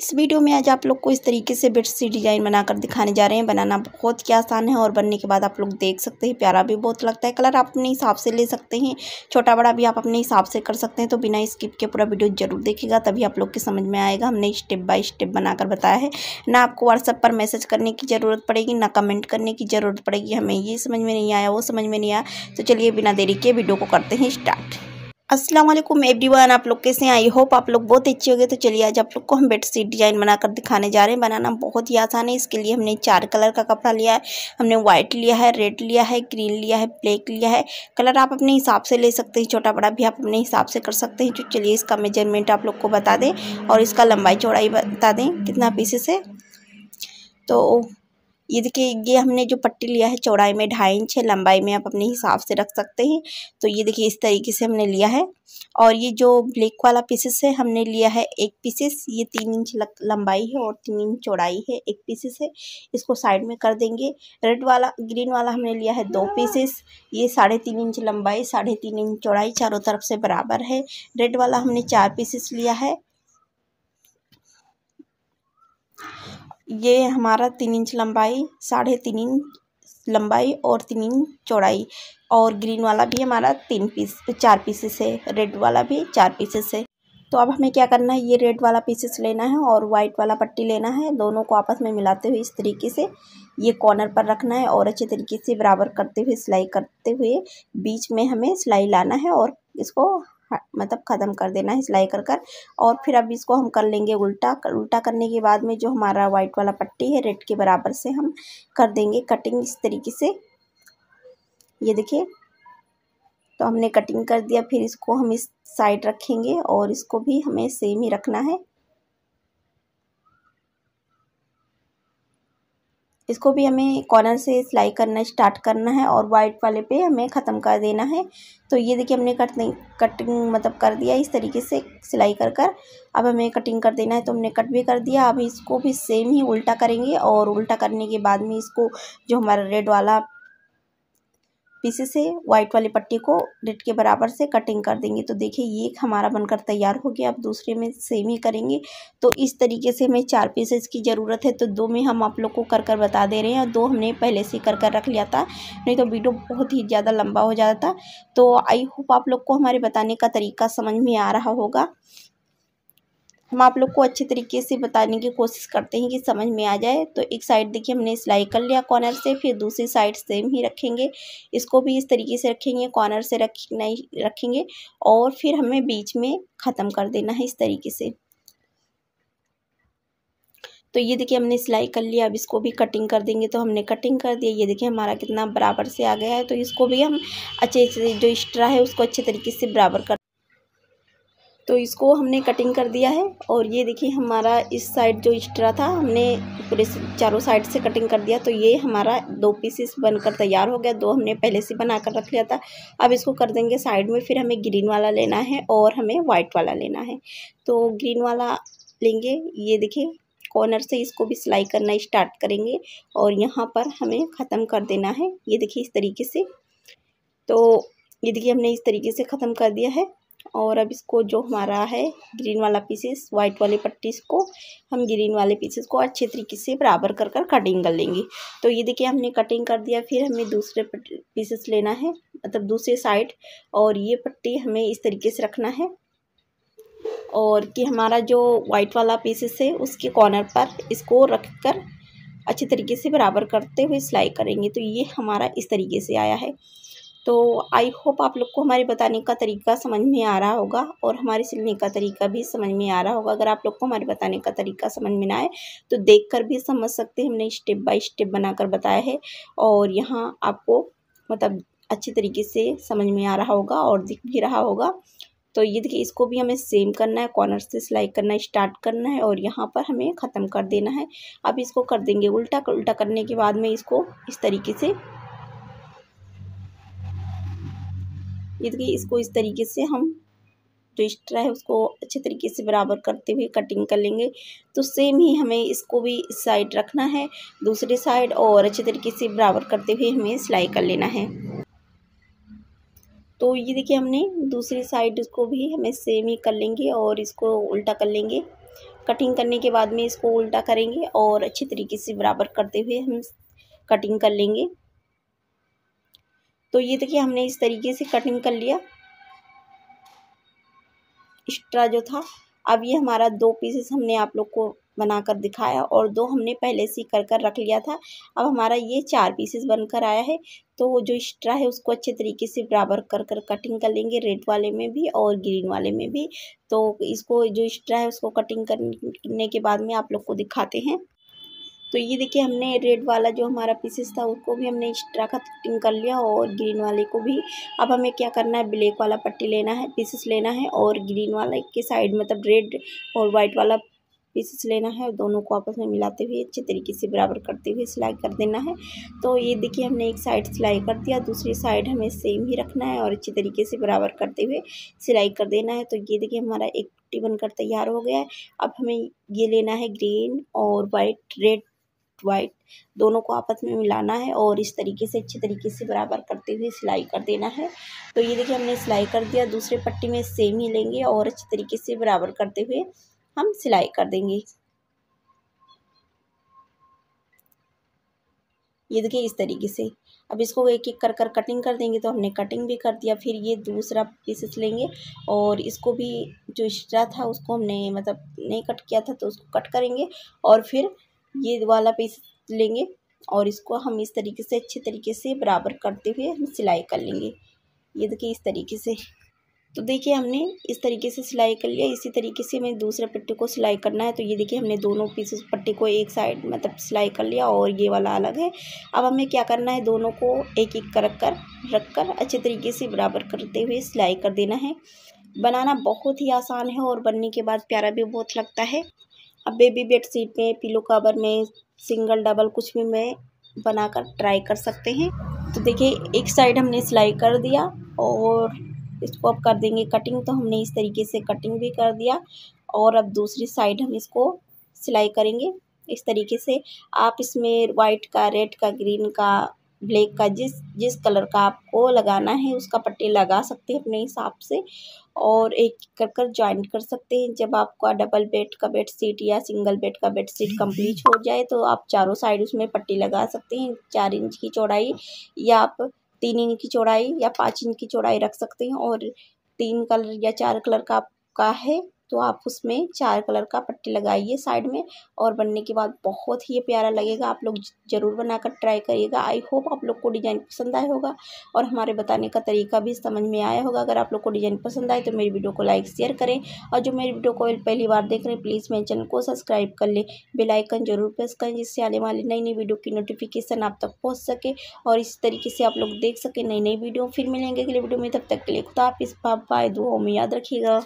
इस वीडियो में आज आप लोग को इस तरीके से बेड सी डिज़ाइन बनाकर दिखाने जा रहे हैं बनाना बहुत ही आसान है और बनने के बाद आप लोग देख सकते हैं प्यारा भी बहुत लगता है कलर आप अपने हिसाब से ले सकते हैं छोटा बड़ा भी आप अपने हिसाब से कर सकते हैं तो बिना स्किप के पूरा वीडियो जरूर देखेगा तभी आप लोग के समझ में आएगा हमने स्टेप बाय स्टेप बनाकर बताया है ना आपको व्हाट्सअप पर मैसेज करने की ज़रूरत पड़ेगी ना कमेंट करने की ज़रूरत पड़ेगी हमें ये समझ में नहीं आया वो समझ में नहीं आया तो चलिए बिना देरी के वीडियो को करते हैं स्टार्ट असलम एवरीवन आप लोग कैसे हैं आई होप आप लोग बहुत अच्छे गए तो चलिए आज आप लोग को हम बेडशीट डिजाइन बनाकर दिखाने जा रहे हैं बनाना बहुत ही आसान है इसके लिए हमने चार कलर का कपड़ा लिया है हमने वाइट लिया है रेड लिया है ग्रीन लिया है ब्लैक लिया है कलर आप अपने हिसाब से ले सकते हैं छोटा बड़ा भी आप अपने हिसाब से कर सकते हैं तो चलिए इसका मेजरमेंट आप लोग को बता दें और इसका लंबाई चौड़ाई बता दें कितना पीसेस है तो ये देखिए ये हमने जो पट्टी लिया है चौड़ाई में ढाई इंच है लंबाई में आप अपने हिसाब से रख सकते हैं तो ये देखिए इस तरीके से हमने लिया है और ये जो ब्लैक वाला पीसेस है हमने लिया है एक पीसेस ये तीन इंच लंबाई है और तीन इंच चौड़ाई है एक पीसेस है इसको साइड में कर देंगे रेड वाला ग्रीन वाला हमने लिया है दो पीसेस ये साढ़े तीन इंच लंबाई साढ़े तीन इंच चौड़ाई चारों तरफ से बराबर है रेड वाला हमने चार पीसेस लिया है ये हमारा तीन इंच लंबाई साढ़े तीन इंच लंबाई और तीन इंच चौड़ाई और ग्रीन वाला भी हमारा तीन पीस चार पीसेस है रेड वाला भी चार पीसेस है तो अब हमें क्या करना है ये रेड वाला पीसेस लेना है और वाइट वाला पट्टी लेना है दोनों को आपस में मिलाते हुए इस तरीके से ये कॉर्नर पर रखना है और अच्छे तरीके से बराबर करते हुए सिलाई करते हुए बीच में हमें सिलाई लाना है और इसको मतलब ख़त्म कर देना है सिलाई कर कर और फिर अब इसको हम कर लेंगे उल्टा कर, उल्टा करने के बाद में जो हमारा वाइट वाला पट्टी है रेड के बराबर से हम कर देंगे कटिंग इस तरीके से ये देखिए तो हमने कटिंग कर दिया फिर इसको हम इस साइड रखेंगे और इसको भी हमें सेम ही रखना है इसको भी हमें कॉर्नर से सिलाई करना स्टार्ट करना है और वाइट वाले पे हमें ख़त्म कर देना है तो ये देखिए हमने कट नहीं कटिंग मतलब कर दिया इस तरीके से सिलाई कर कर अब हमें कटिंग कर देना है तो हमने कट भी कर दिया अब इसको भी सेम ही उल्टा करेंगे और उल्टा करने के बाद में इसको जो हमारा रेड वाला पीसे से व्हाइट वाली पट्टी को डिट के बराबर से कटिंग कर देंगे तो देखिए ये हमारा बनकर तैयार हो गया अब दूसरे में सेम ही करेंगे तो इस तरीके से हमें चार पीसेस की ज़रूरत है तो दो में हम आप लोग को कर कर बता दे रहे हैं और दो हमने पहले से कर कर रख लिया था नहीं तो वीडियो बहुत ही ज़्यादा लंबा हो जाता तो आई होप आप लोग को हमारे बताने का तरीका समझ में आ रहा होगा हम आप लोग को अच्छे तरीके से बताने की कोशिश करते हैं कि समझ में आ जाए तो एक साइड देखिए हमने सिलाई कर लिया कॉर्नर से फिर दूसरी साइड सेम ही रखेंगे इसको भी इस तरीके से रखेंगे कॉर्नर से रख नहीं रखेंगे और फिर हमें बीच में ख़त्म कर देना है इस तरीके से तो ये देखिए हमने सिलाई कर लिया अब इसको भी कटिंग कर देंगे तो हमने कटिंग कर दिया ये देखिए हमारा कितना बराबर से आ गया है तो इसको भी हम अच्छे से जो एक्स्ट्रा है उसको अच्छे तरीके से बराबर कर तो इसको हमने कटिंग कर दिया है और ये देखिए हमारा इस साइड जो एक्स्ट्रा था हमने पूरे चारों साइड से कटिंग कर दिया तो ये हमारा दो पीसेस बनकर तैयार हो गया दो हमने पहले से बना कर रख लिया था अब इसको कर देंगे साइड में फिर हमें ग्रीन वाला लेना है और हमें वाइट वाला लेना है तो ग्रीन वाला लेंगे ये देखिए कॉर्नर से इसको भी सिलाई करना स्टार्ट करेंगे और यहाँ पर हमें ख़त्म कर देना है ये देखिए इस तरीके से तो ये देखिए हमने इस तरीके से ख़त्म कर दिया है और अब इसको जो हमारा है ग्रीन वाला पीसेस वाइट वाले पट्टीस को हम ग्रीन वाले पीसेस को अच्छे तरीके से बराबर कर कर कटिंग कर लेंगे तो ये देखिए हमने कटिंग कर दिया फिर हमें दूसरे पीसेस लेना है मतलब दूसरे साइड और ये पट्टी हमें इस तरीके से रखना है और कि हमारा जो वाइट वाला पीसेस है उसके कॉर्नर पर इसको रख कर अच्छे तरीके से बराबर करते हुए सिलाई करेंगे तो ये हमारा इस तरीके से आया है तो आई होप आप लोग को हमारे बताने का तरीका समझ में आ रहा होगा और हमारे सिलने का तरीका भी समझ में आ रहा होगा अगर आप लोग को हमारे बताने का तरीका समझ में ना आए तो देख कर भी समझ सकते हैं हमने स्टेप बाय स्टेप बनाकर बताया है और यहाँ आपको मतलब अच्छे तरीके से समझ में आ रहा होगा और दिख भी रहा होगा तो ये देखिए इसको भी हमें सेम करना है कॉर्नर से सिलाई करना है स्टार्ट करना है और यहाँ पर हमें ख़त्म कर देना है अब इसको कर देंगे उल्टा उल्टा करने के बाद में इसको इस तरीके से ये देखिए इसको इस तरीके से हम जो एक्स्ट्रा है उसको अच्छे तरीके से बराबर करते हुए कटिंग कर लेंगे तो सेम ही हमें इसको भी इस साइड रखना है दूसरे साइड और अच्छे तरीके से बराबर करते हुए हमें सिलाई कर लेना है तो ये देखिए हमने दूसरी साइड इसको भी हमें सेम ही कर लेंगे और इसको उल्टा कर लेंगे कटिंग करने के बाद में इसको उल्टा करेंगे और अच्छे तरीके से बराबर करते हुए हम कटिंग कर लेंगे तो ये देखिए हमने इस तरीके से कटिंग कर लिया एक्स्ट्रा जो था अब ये हमारा दो पीसेस हमने आप लोग को बनाकर दिखाया और दो हमने पहले से कर कर रख लिया था अब हमारा ये चार पीसेस बनकर आया है तो वो जो एक्स्ट्रा है उसको अच्छे तरीके से बराबर कर कर कटिंग कर लेंगे रेड वाले में भी और ग्रीन वाले में भी तो इसको जो एक्स्ट्रा है उसको कटिंग करने के बाद में आप लोग को दिखाते हैं तो ये देखिए हमने रेड वाला जो हमारा पीसेस था उसको भी हमने एक्स्ट्रा का कटिंग कर लिया और ग्रीन वाले को भी अब हमें क्या करना है ब्लैक वाला पट्टी लेना है पीसेस लेना है और ग्रीन वाला के साइड मतलब रेड और वाइट वाला पीसेस लेना है दोनों को आपस में मिलाते हुए अच्छे तरीके से बराबर करते हुए सिलाई कर देना है तो ये देखिए हमने एक साइड सिलाई कर दिया दूसरी साइड हमें सेम ही रखना है और अच्छे तरीके से बराबर करते हुए सिलाई कर देना है तो ये देखिए हमारा एक पट्टी बनकर तैयार हो गया है अब हमें ये लेना है ग्रीन और वाइट रेड वाइट दोनों को आपस में मिलाना है और इस तरीके से अच्छे तरीके से बराबर करते हुए सिलाई कर देना है तो ये देखिए हमने सिलाई कर दिया दूसरे पट्टी में सेम ही लेंगे और अच्छे तरीके से बराबर करते हुए हम सिलाई कर देंगे ये देखिए इस तरीके से अब इसको एक एक कर कर कटिंग कर देंगे तो हमने कटिंग भी कर दिया फिर ये दूसरा पीसेस लेंगे और इसको भी जो एक्स्ट्रा था उसको हमने मतलब नहीं कट किया था तो उसको कट करेंगे और फिर ये वाला पीस लेंगे और इसको हम इस तरीके से अच्छे तरीके से बराबर करते हुए हम सिलाई कर लेंगे ये देखिए इस तरीके से तो देखिए हमने इस तरीके से सिलाई कर लिया इसी तरीके से हमें दूसरे पट्टे को सिलाई करना है तो ये देखिए हमने दोनों पीसेस पट्टे को एक साइड मतलब सिलाई कर लिया और ये वाला अलग है अब हमें क्या करना है दोनों को एक एक कर कर रख कर अच्छे तरीके से बराबर करते हुए सिलाई कर देना है बनाना बहुत ही आसान है और बनने के बाद प्यारा भी बहुत लगता है अब बेबी बेड शीट में पिलो कवर में सिंगल डबल कुछ भी में बनाकर ट्राई कर सकते हैं तो देखिए एक साइड हमने सिलाई कर दिया और इसको अब कर देंगे कटिंग तो हमने इस तरीके से कटिंग भी कर दिया और अब दूसरी साइड हम इसको सिलाई करेंगे इस तरीके से आप इसमें वाइट का रेड का ग्रीन का ब्लैक का जिस जिस कलर का आपको लगाना है उसका पट्टी लगा सकते हैं अपने हिसाब से और एक कर कर ज्वाइंट कर सकते हैं जब आपका डबल बेड का बेड सीट या सिंगल बेड का बेड सीट कम्प्लीट हो जाए तो आप चारों साइड उसमें पट्टी लगा सकते हैं चार इंच की चौड़ाई या आप तीन इंच की चौड़ाई या पाँच इंच की चौड़ाई रख सकते हैं और तीन कलर या चार कलर का आपका है तो आप उसमें चार कलर का पट्टी लगाइए साइड में और बनने के बाद बहुत ही प्यारा लगेगा आप लोग ज़रूर बनाकर ट्राई करिएगा आई होप आप लोग को डिज़ाइन पसंद आया होगा और हमारे बताने का तरीका भी समझ में आया होगा अगर आप लोग को डिज़ाइन पसंद आए तो मेरी वीडियो को लाइक शेयर करें और जो मेरी वीडियो को पहली बार देख रहे हैं प्लीज़ मेरे चैनल को सब्सक्राइब कर लें बेलाइकन जरूर प्रेस करें जिससे आने वाली नई नई वीडियो की नोटिफिकेशन आप तक पहुँच सके और इस तरीके से आप लोग देख सकें नई नई वीडियो फिर मिलेंगे अगले वीडियो में तब तक के लिए खुदा आप इस पापा दुआ में याद रखिएगा